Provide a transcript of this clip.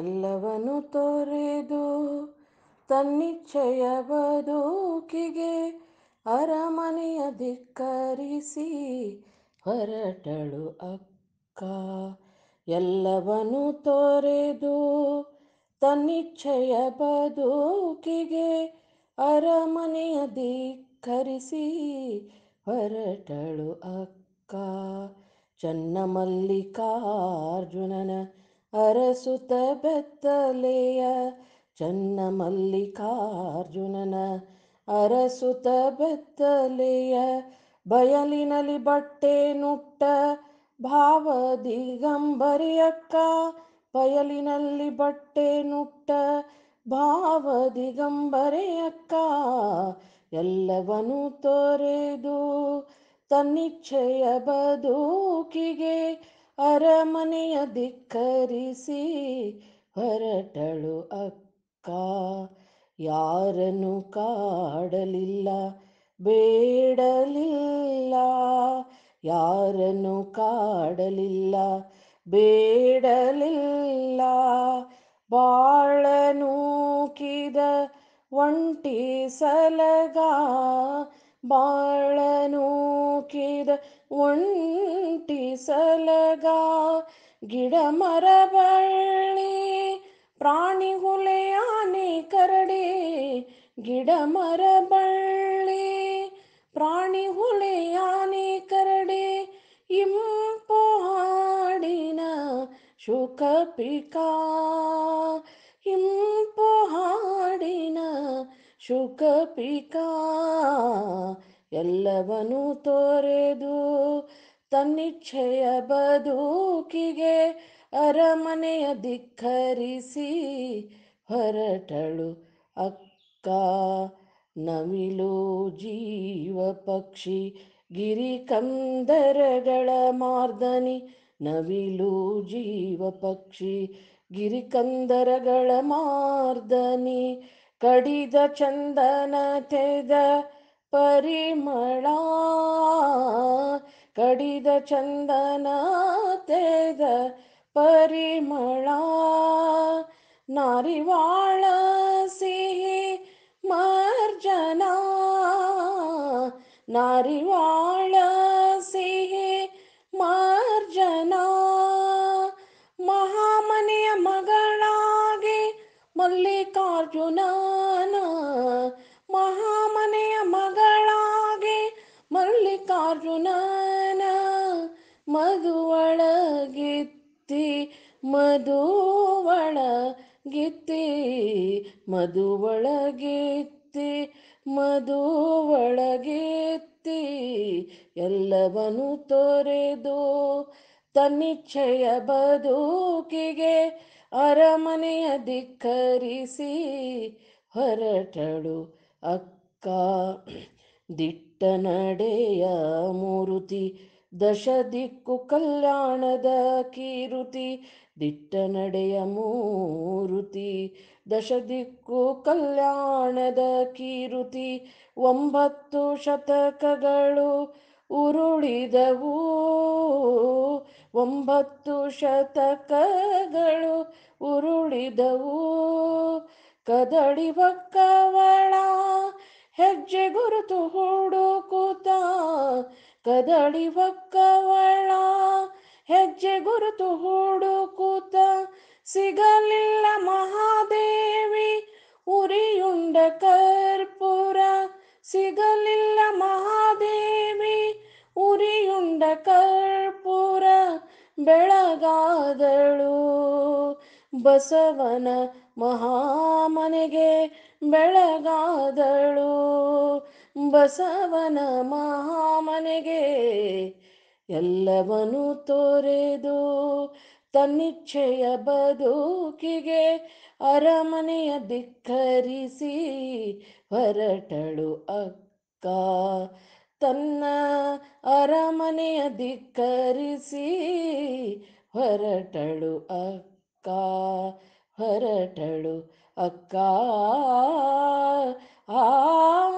ಎಲ್ಲವನು ತೊರೆದು ತನ್ನಿಚ್ಛೆಯ ಬದುಕಿಗೆ ಅರಮನೆಯ ಧಿಕ್ಕರಿಸಿ ಹೊರಟಳು ಅಕ್ಕ ಎಲ್ಲವನು ತೊರೆದು ತನ್ನಿಚ್ಛೆಯ ಬದುಕಿಗೆ ಅರಮನೆಯ ಧಿಕ್ಕರಿಸಿ ಹೊರಟಳು ಅಕ್ಕ ಚನ್ನಮಲ್ಲಿಕಾರ್ಜುನನ ಅರಸುತ ಬೆತ್ತಲೆಯ ಚನ್ನ ಮಲ್ಲಿಕಾರ್ಜುನನ ಅರಸುತ ಬೆತ್ತಲೆಯ ಬಯಲಿನಲ್ಲಿ ಬಟ್ಟೆ ನುಟ್ಟ ಭಾವ ದಿಗಂಬರಿಯಕ್ಕ ಬಯಲಿನಲ್ಲಿ ಬಟ್ಟೆ ನುಟ್ಟ ಭಾವ ದಿಗಂಬರಿಯಕ್ಕ ಎಲ್ಲವನು ತೊರೆದು ತನ್ನಿಚ್ಛೆಯ ಬದುಕಿಗೆ ಅರಮನೆಯ ಧಿಕ್ಕರಿಸಿ ಹೊರಟಳು ಅಕ್ಕ ಯಾರನ್ನು ಕಾಡಲಿಲ್ಲ ಬೇಡಲಿಲ್ಲ ಯಾರನ್ನು ಕಾಡಲಿಲ್ಲ ಬೇಡಲಿಲ್ಲ ಬಾಳನೂಕಿದ ಒಂಟಿ ಸಲಗ ಬಾಳನೂಕಿದ ಒಂಟಿ ಸಲಗ ಗಿಡ ಮರ ಬಳ್ಳಿ ಪ್ರಾಣಿ ಆನೆ ಕರಡಿ ಗಿಡ ಮರ ಬಳ್ಳಿ ಪ್ರಾಣಿ ಆನೆ ಕರಡಿ ಇಂಪು ಹಾಡಿನ ಶುಕ ಪಿಕಾ ಇಂ ಶುಕ ಪಿಕಾ ಎಲ್ಲವನು ತೋರೆದು ತನ್ನಿಚ್ಛೆಯ ಬದುಕಿಗೆ ಅರಮನೆಯ ಧಿಕ್ಕರಿಸಿ ಹೊರಟಳು ಅಕ್ಕ ನವಿಲು ಜೀವ ಪಕ್ಷಿ ಗಿರಿ ಕಂದರಗಳ ಮಾರ್ದನಿ ನವಿಲು ಜೀವ ಪಕ್ಷಿ ಗಿರಿಕಂದರಗಳ ಮಾರ್ದನಿ ಕಡಿದ ಚಂದನ ತೆದ ಪರಿಮಳ ಕಡಿದ ಚಂದನ ತೆದ ಪರಿಮಳ ನಾರಿವಾಳ ಸಿಹಿ ಮಾರ್ಜನ ನಾರಿವಾಳ ಸಿಹಿ ಮಾರ್ಜನ ಮಹಾಮನೆಯ ಮಗಳಾಗಿ ಮಲ್ಲಿಕಾರ್ಜುನ ಮಧುವಳಗಿತ್ತಿ ಮಧುವಳಗಿತ್ತಿ ಮಧು ಒಳಗಿತ್ತಿ ಮಧು ಒಳಗಿತ್ತಿ ಮಧು ಎಲ್ಲವನು ತೊರೆದು ತನ್ನಿಚ್ಛೆಯ ಬದುಕಿಗೆ ಅರಮನೆಯ ಧಿಕ್ಕರಿಸಿ ಹೊರಟಳು ಅಕ್ಕ ದಿಟ್ಟ ನಡೆಯ ಮೂರುತಿ ದಶ ದಿಕ್ಕು ಕಲ್ಯಾಣದ ಕೀರುತಿ ದಿಟ್ಟ ನಡೆಯ ಮೂರುತಿ ದಶ ದಿಕ್ಕು ಕಲ್ಯಾಣದ ಕೀರುತಿ ಒಂಬತ್ತು ಶತಕಗಳು ಉರುಳಿದವು ಒಂಬತ್ತು ಶತಕಗಳು ಉರುಳಿದವು ಕದಡಿ ಬಕ್ಕವಳ ಹೆಜ್ಜೆ ಗುರುತು ಹುಡುಕುತ್ತಾ ಕದಳಿ ಒಕ್ಕವಳ ಹೆಜ್ಜೆ ಗುರುತು ಹುಡುಕುತ ಸಿಗಲಿಲ್ಲ ಮಹಾದೇವಿ ಉರಿಯುಂಡ ಕರ್ಪುರ ಸಿಗಲಿಲ್ಲ ಮಹಾದೇವಿ ಉರಿಯುಂಡ ಕರ್ಪುರ ಬೆಳಗಾದಳು ಬಸವನ ಮಹಾಮನೆಗೆ ಬೆಳಗಾದಳು ಬಸವನ ಮಹಾಮನೆಗೆ ಎಲ್ಲವನು ತೋರೆದು ತನ್ನಿಚ್ಛೆಯ ಬದುಕಿಗೆ ಅರಮನೆಯ ಧಿಕ್ಕರಿಸಿ ಹೊರಟಳು ಅಕ್ಕ ತನ್ನ ಅರಮನೆಯ ಧಿಕ್ಕರಿಸಿ ಹೊರಟಳು ಅಕ್ಕ ಹೊರಟಳು ಅಕ್ಕ ಆ